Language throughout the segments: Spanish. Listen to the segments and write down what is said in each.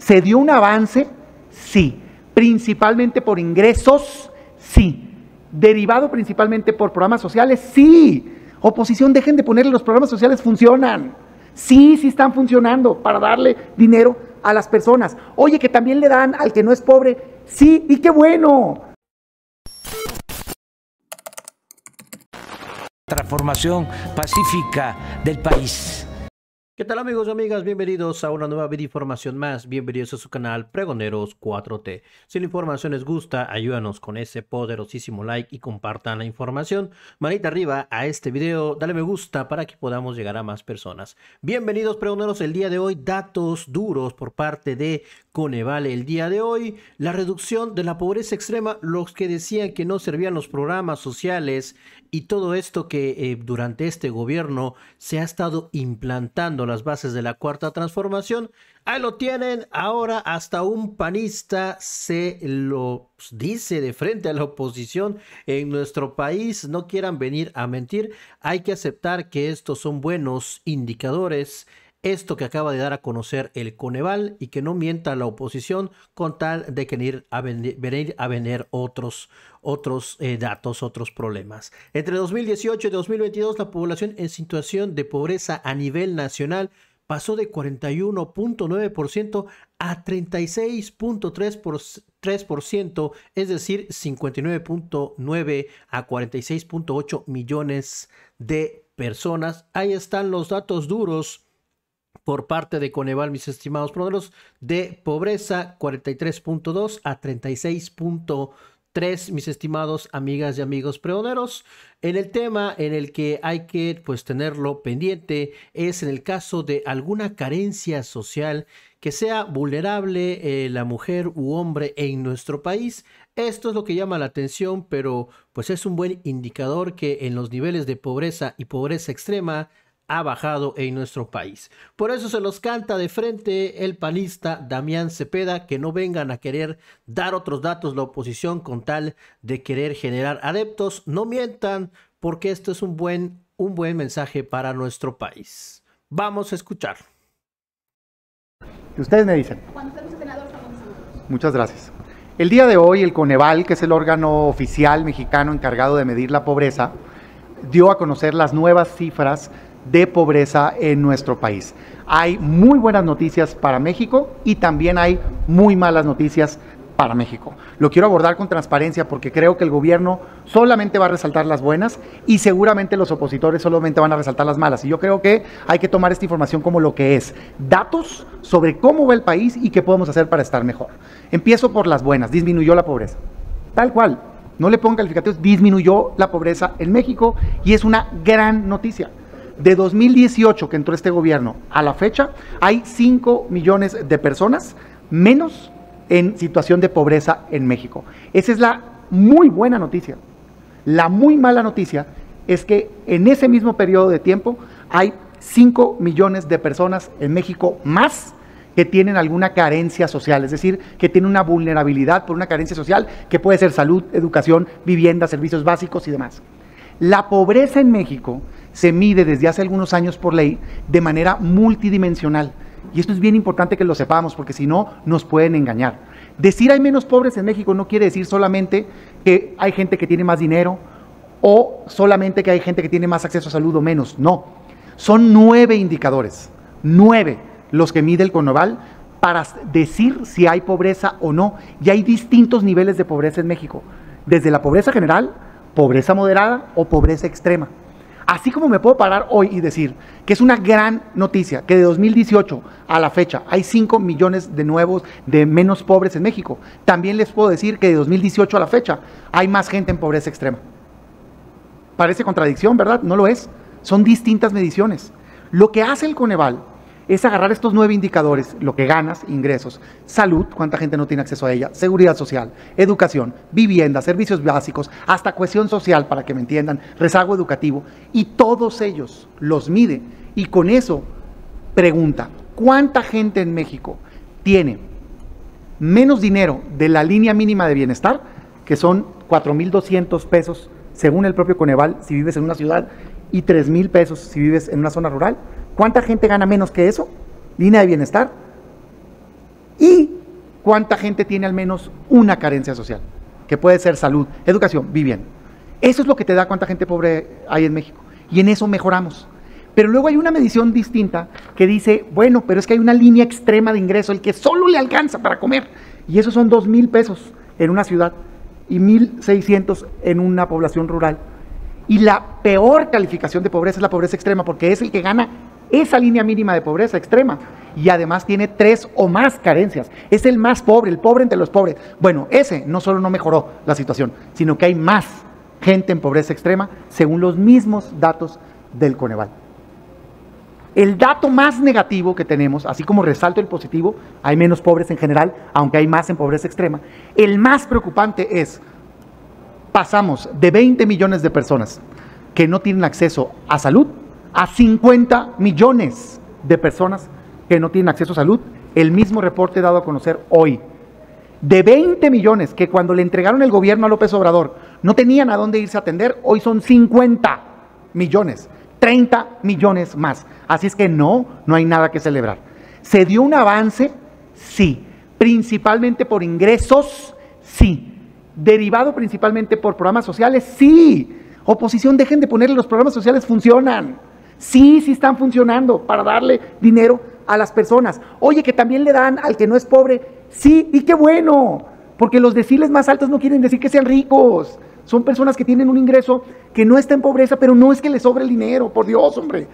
¿Se dio un avance? Sí. Principalmente por ingresos, sí. Derivado principalmente por programas sociales, sí. Oposición, dejen de ponerle los programas sociales, funcionan. Sí, sí están funcionando para darle dinero a las personas. Oye, que también le dan al que no es pobre. Sí, y qué bueno. Transformación pacífica del país. ¿Qué tal amigos y amigas? Bienvenidos a una nueva videoinformación más. Bienvenidos a su canal Pregoneros 4T. Si la información les gusta, ayúdanos con ese poderosísimo like y compartan la información. Manita arriba a este video, dale me gusta para que podamos llegar a más personas. Bienvenidos Pregoneros, el día de hoy datos duros por parte de Conevale. El día de hoy la reducción de la pobreza extrema, los que decían que no servían los programas sociales y todo esto que eh, durante este gobierno se ha estado implantando las bases de la cuarta transformación. Ahí lo tienen. Ahora hasta un panista se lo dice de frente a la oposición en nuestro país. No quieran venir a mentir. Hay que aceptar que estos son buenos indicadores esto que acaba de dar a conocer el Coneval y que no mienta la oposición con tal de que a venir a otros, otros eh, datos, otros problemas. Entre 2018 y 2022 la población en situación de pobreza a nivel nacional pasó de 41.9% a 36.3%, es decir, 59.9 a 46.8 millones de personas. Ahí están los datos duros por parte de Coneval, mis estimados modelos, de pobreza 43.2 a 36.3, mis estimados amigas y amigos preoneros. En el tema en el que hay que pues tenerlo pendiente es en el caso de alguna carencia social que sea vulnerable eh, la mujer u hombre en nuestro país. Esto es lo que llama la atención, pero pues es un buen indicador que en los niveles de pobreza y pobreza extrema ha bajado en nuestro país. Por eso se los canta de frente el panista Damián Cepeda, que no vengan a querer dar otros datos la oposición con tal de querer generar adeptos. No mientan, porque esto es un buen, un buen mensaje para nuestro país. Vamos a escuchar. ustedes me dicen. Muchas gracias. El día de hoy, el Coneval, que es el órgano oficial mexicano encargado de medir la pobreza, dio a conocer las nuevas cifras de pobreza en nuestro país. Hay muy buenas noticias para México y también hay muy malas noticias para México. Lo quiero abordar con transparencia porque creo que el gobierno solamente va a resaltar las buenas y seguramente los opositores solamente van a resaltar las malas. Y yo creo que hay que tomar esta información como lo que es, datos sobre cómo va el país y qué podemos hacer para estar mejor. Empiezo por las buenas, disminuyó la pobreza. Tal cual, no le pongo calificativos, disminuyó la pobreza en México y es una gran noticia. De 2018 que entró este gobierno a la fecha, hay 5 millones de personas menos en situación de pobreza en México. Esa es la muy buena noticia. La muy mala noticia es que en ese mismo periodo de tiempo hay 5 millones de personas en México más que tienen alguna carencia social, es decir, que tienen una vulnerabilidad por una carencia social que puede ser salud, educación, vivienda, servicios básicos y demás. La pobreza en México se mide desde hace algunos años por ley de manera multidimensional. Y esto es bien importante que lo sepamos, porque si no, nos pueden engañar. Decir hay menos pobres en México no quiere decir solamente que hay gente que tiene más dinero o solamente que hay gente que tiene más acceso a salud o menos. No, son nueve indicadores, nueve los que mide el Conoval para decir si hay pobreza o no. Y hay distintos niveles de pobreza en México, desde la pobreza general, pobreza moderada o pobreza extrema. Así como me puedo parar hoy y decir que es una gran noticia que de 2018 a la fecha hay 5 millones de nuevos, de menos pobres en México, también les puedo decir que de 2018 a la fecha hay más gente en pobreza extrema. Parece contradicción, ¿verdad? No lo es. Son distintas mediciones. Lo que hace el Coneval es agarrar estos nueve indicadores, lo que ganas, ingresos, salud, cuánta gente no tiene acceso a ella, seguridad social, educación, vivienda, servicios básicos, hasta cohesión social, para que me entiendan, rezago educativo, y todos ellos los mide. Y con eso pregunta, ¿cuánta gente en México tiene menos dinero de la línea mínima de bienestar, que son 4.200 pesos, según el propio Coneval, si vives en una ciudad, y 3.000 pesos si vives en una zona rural? ¿Cuánta gente gana menos que eso? Línea de bienestar. ¿Y cuánta gente tiene al menos una carencia social? Que puede ser salud, educación, vivienda. Eso es lo que te da cuánta gente pobre hay en México. Y en eso mejoramos. Pero luego hay una medición distinta que dice, bueno, pero es que hay una línea extrema de ingreso, el que solo le alcanza para comer. Y esos son dos mil pesos en una ciudad y 1.600 en una población rural. Y la peor calificación de pobreza es la pobreza extrema, porque es el que gana esa línea mínima de pobreza extrema y además tiene tres o más carencias. Es el más pobre, el pobre entre los pobres. Bueno, ese no solo no mejoró la situación, sino que hay más gente en pobreza extrema según los mismos datos del Coneval. El dato más negativo que tenemos, así como resalto el positivo, hay menos pobres en general, aunque hay más en pobreza extrema, el más preocupante es, pasamos de 20 millones de personas que no tienen acceso a salud a 50 millones de personas que no tienen acceso a salud. El mismo reporte dado a conocer hoy. De 20 millones que cuando le entregaron el gobierno a López Obrador no tenían a dónde irse a atender, hoy son 50 millones, 30 millones más. Así es que no, no hay nada que celebrar. ¿Se dio un avance? Sí. Principalmente por ingresos, sí. Derivado principalmente por programas sociales, sí. Oposición, dejen de ponerle los programas sociales, funcionan. Sí, sí están funcionando para darle dinero a las personas. Oye, que también le dan al que no es pobre. Sí, y qué bueno, porque los deciles más altos no quieren decir que sean ricos. Son personas que tienen un ingreso que no está en pobreza, pero no es que les sobre el dinero, por Dios, hombre.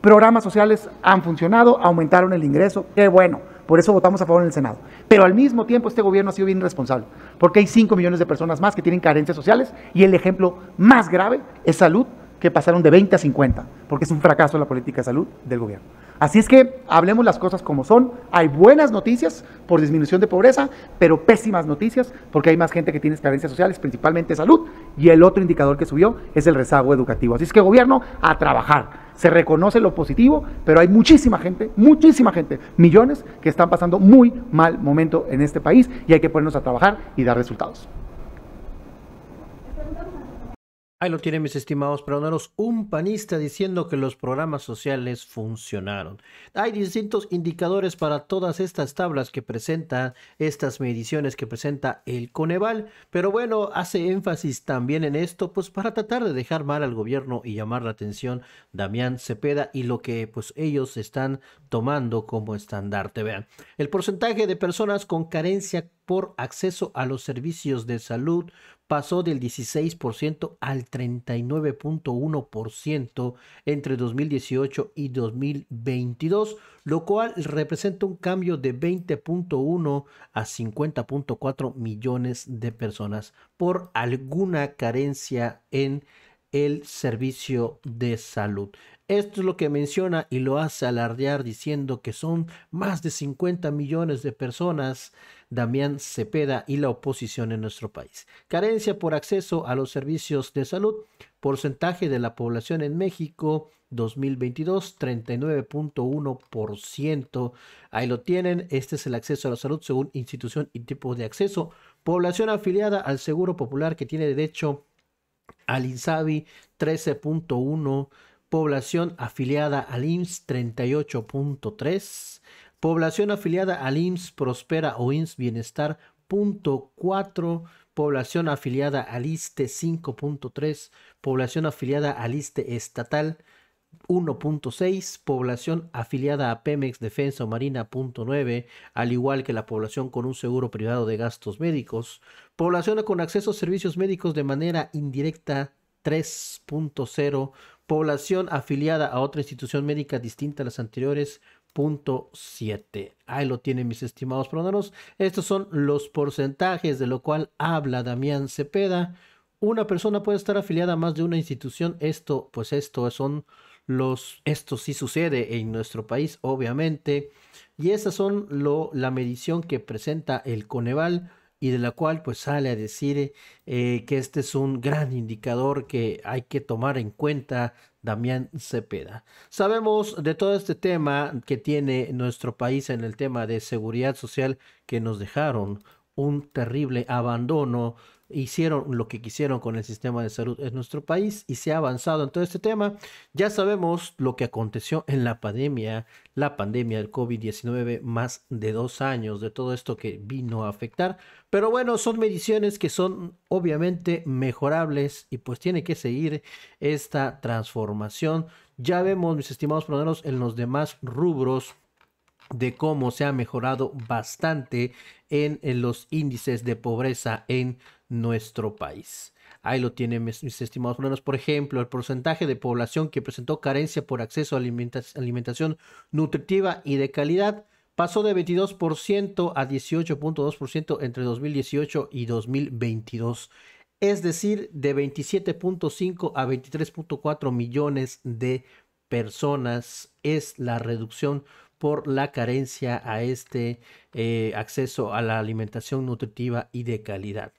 Programas sociales han funcionado, aumentaron el ingreso, qué bueno. Por eso votamos a favor en el Senado. Pero al mismo tiempo este gobierno ha sido bien responsable, porque hay 5 millones de personas más que tienen carencias sociales y el ejemplo más grave es salud que pasaron de 20 a 50, porque es un fracaso la política de salud del gobierno. Así es que hablemos las cosas como son. Hay buenas noticias por disminución de pobreza, pero pésimas noticias porque hay más gente que tiene carencias sociales, principalmente salud. Y el otro indicador que subió es el rezago educativo. Así es que gobierno, a trabajar. Se reconoce lo positivo, pero hay muchísima gente, muchísima gente, millones que están pasando muy mal momento en este país y hay que ponernos a trabajar y dar resultados. Ahí lo tienen mis estimados peroneros, un panista diciendo que los programas sociales funcionaron. Hay distintos indicadores para todas estas tablas que presenta, estas mediciones que presenta el Coneval, pero bueno, hace énfasis también en esto, pues para tratar de dejar mal al gobierno y llamar la atención Damián Cepeda y lo que pues ellos están tomando como estandarte. Vean, el porcentaje de personas con carencia por acceso a los servicios de salud pasó del 16% al 39.1% entre 2018 y 2022, lo cual representa un cambio de 20.1 a 50.4 millones de personas por alguna carencia en el servicio de salud. Esto es lo que menciona y lo hace alardear diciendo que son más de 50 millones de personas Damián Cepeda y la oposición en nuestro país. Carencia por acceso a los servicios de salud. Porcentaje de la población en México 2022, 39.1%. Ahí lo tienen. Este es el acceso a la salud según institución y tipo de acceso. Población afiliada al Seguro Popular que tiene derecho al INSABI 13.1, población afiliada al IMSS 38.3, Población afiliada al IMSS Prospera o IMSS Bienestar, Población afiliada al ISTE 5.3. Población afiliada al ISTE estatal 1.6, población afiliada a Pemex Defensa o Marina al igual que la población con un seguro privado de gastos médicos, población con acceso a servicios médicos de manera indirecta 3.0, población afiliada a otra institución médica distinta a las anteriores 7. Ahí lo tienen mis estimados prononos. Estos son los porcentajes de lo cual habla Damián Cepeda. Una persona puede estar afiliada a más de una institución. Esto, pues esto son los, esto sí sucede en nuestro país, obviamente. Y esa son lo, la medición que presenta el Coneval y de la cual pues sale a decir eh, que este es un gran indicador que hay que tomar en cuenta Damián Cepeda. Sabemos de todo este tema que tiene nuestro país en el tema de seguridad social que nos dejaron un terrible abandono hicieron lo que quisieron con el sistema de salud en nuestro país y se ha avanzado en todo este tema. Ya sabemos lo que aconteció en la pandemia, la pandemia del COVID-19, más de dos años de todo esto que vino a afectar. Pero bueno, son mediciones que son obviamente mejorables y pues tiene que seguir esta transformación. Ya vemos, mis estimados hermanos, en los demás rubros de cómo se ha mejorado bastante en los índices de pobreza en nuestro país. Ahí lo tienen mis, estimados buenos Por ejemplo, el porcentaje de población que presentó carencia por acceso a alimentación nutritiva y de calidad pasó de 22% a 18.2% entre 2018 y 2022. Es decir, de 27.5 a 23.4 millones de personas es la reducción por la carencia a este eh, acceso a la alimentación nutritiva y de calidad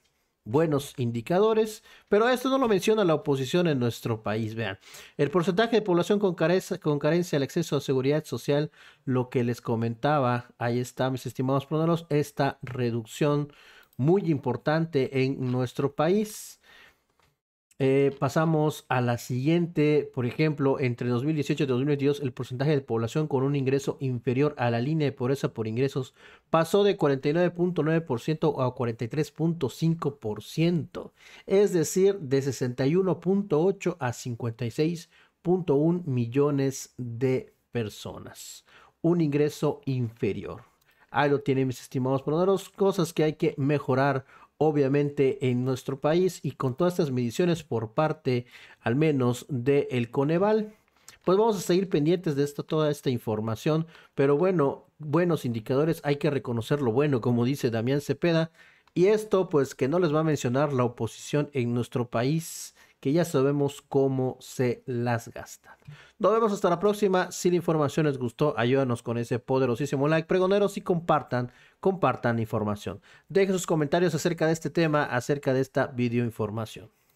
buenos indicadores, pero esto no lo menciona la oposición en nuestro país. Vean, el porcentaje de población con, careza, con carencia al acceso a seguridad social, lo que les comentaba, ahí está, mis estimados pronoros, esta reducción muy importante en nuestro país. Eh, pasamos a la siguiente, por ejemplo, entre 2018 y 2022, el porcentaje de población con un ingreso inferior a la línea de pobreza por ingresos pasó de 49.9% a 43.5%, es decir, de 61.8 a 56.1 millones de personas. Un ingreso inferior. Ahí lo tienen mis estimados pronoros, cosas que hay que mejorar obviamente en nuestro país y con todas estas mediciones por parte al menos del el Coneval. Pues vamos a seguir pendientes de esta, toda esta información, pero bueno, buenos indicadores, hay que reconocer lo bueno, como dice Damián Cepeda, y esto pues que no les va a mencionar la oposición en nuestro país que ya sabemos cómo se las gastan. Nos vemos hasta la próxima. Si la información les gustó, ayúdanos con ese poderosísimo like, pregoneros, y compartan, compartan información. Dejen sus comentarios acerca de este tema, acerca de esta video información.